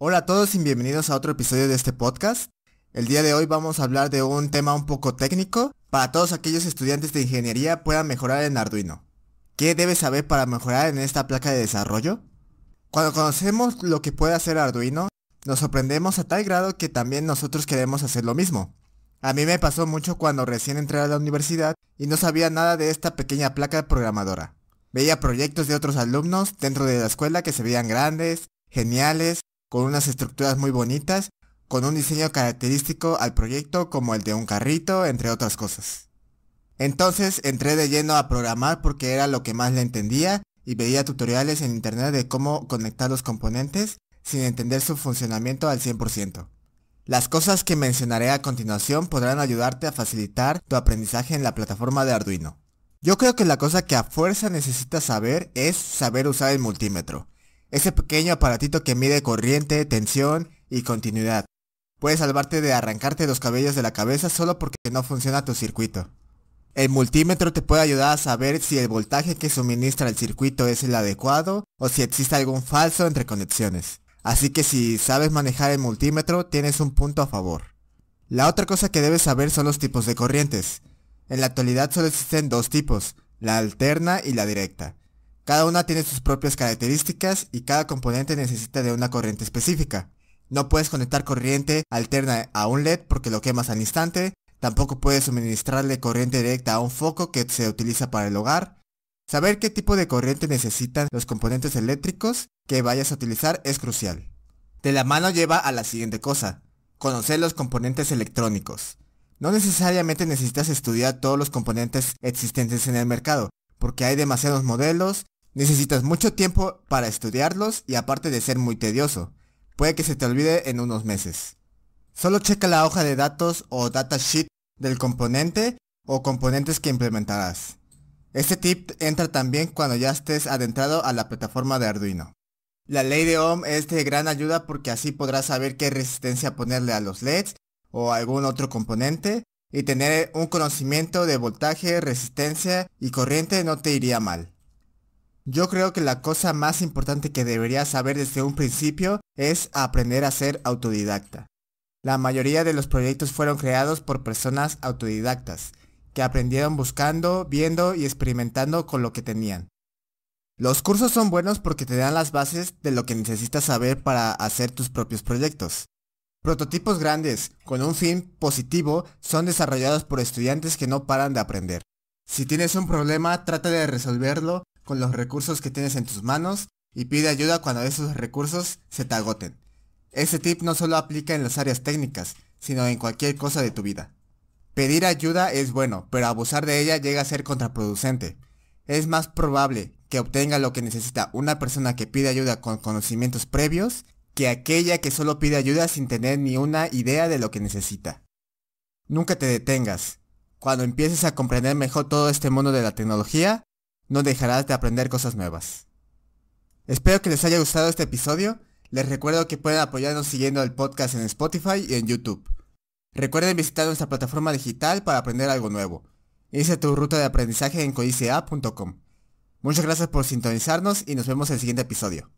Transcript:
Hola a todos y bienvenidos a otro episodio de este podcast. El día de hoy vamos a hablar de un tema un poco técnico para todos aquellos estudiantes de ingeniería puedan mejorar en Arduino. ¿Qué debes saber para mejorar en esta placa de desarrollo? Cuando conocemos lo que puede hacer Arduino, nos sorprendemos a tal grado que también nosotros queremos hacer lo mismo. A mí me pasó mucho cuando recién entré a la universidad y no sabía nada de esta pequeña placa programadora. Veía proyectos de otros alumnos dentro de la escuela que se veían grandes, geniales, con unas estructuras muy bonitas, con un diseño característico al proyecto como el de un carrito, entre otras cosas. Entonces entré de lleno a programar porque era lo que más le entendía y veía tutoriales en internet de cómo conectar los componentes sin entender su funcionamiento al 100%. Las cosas que mencionaré a continuación podrán ayudarte a facilitar tu aprendizaje en la plataforma de Arduino. Yo creo que la cosa que a fuerza necesitas saber es saber usar el multímetro ese pequeño aparatito que mide corriente, tensión y continuidad. Puede salvarte de arrancarte los cabellos de la cabeza solo porque no funciona tu circuito. El multímetro te puede ayudar a saber si el voltaje que suministra el circuito es el adecuado o si existe algún falso entre conexiones. Así que si sabes manejar el multímetro tienes un punto a favor. La otra cosa que debes saber son los tipos de corrientes. En la actualidad solo existen dos tipos, la alterna y la directa. Cada una tiene sus propias características y cada componente necesita de una corriente específica. No puedes conectar corriente alterna a un LED porque lo quemas al instante, tampoco puedes suministrarle corriente directa a un foco que se utiliza para el hogar. Saber qué tipo de corriente necesitan los componentes eléctricos que vayas a utilizar es crucial. De la mano lleva a la siguiente cosa, conocer los componentes electrónicos. No necesariamente necesitas estudiar todos los componentes existentes en el mercado, porque hay demasiados modelos Necesitas mucho tiempo para estudiarlos y aparte de ser muy tedioso, puede que se te olvide en unos meses. Solo checa la hoja de datos o datasheet del componente o componentes que implementarás. Este tip entra también cuando ya estés adentrado a la plataforma de Arduino. La ley de Ohm es de gran ayuda porque así podrás saber qué resistencia ponerle a los LEDs o algún otro componente y tener un conocimiento de voltaje, resistencia y corriente no te iría mal. Yo creo que la cosa más importante que deberías saber desde un principio es aprender a ser autodidacta. La mayoría de los proyectos fueron creados por personas autodidactas, que aprendieron buscando, viendo y experimentando con lo que tenían. Los cursos son buenos porque te dan las bases de lo que necesitas saber para hacer tus propios proyectos. Prototipos grandes, con un fin positivo, son desarrollados por estudiantes que no paran de aprender. Si tienes un problema, trata de resolverlo con los recursos que tienes en tus manos y pide ayuda cuando esos recursos se te agoten. Ese tip no solo aplica en las áreas técnicas, sino en cualquier cosa de tu vida. Pedir ayuda es bueno, pero abusar de ella llega a ser contraproducente. Es más probable que obtenga lo que necesita una persona que pide ayuda con conocimientos previos que aquella que solo pide ayuda sin tener ni una idea de lo que necesita. Nunca te detengas. Cuando empieces a comprender mejor todo este mundo de la tecnología, no dejarás de aprender cosas nuevas. Espero que les haya gustado este episodio. Les recuerdo que pueden apoyarnos siguiendo el podcast en Spotify y en YouTube. Recuerden visitar nuestra plataforma digital para aprender algo nuevo. Inicia tu ruta de aprendizaje en codicea.com Muchas gracias por sintonizarnos y nos vemos en el siguiente episodio.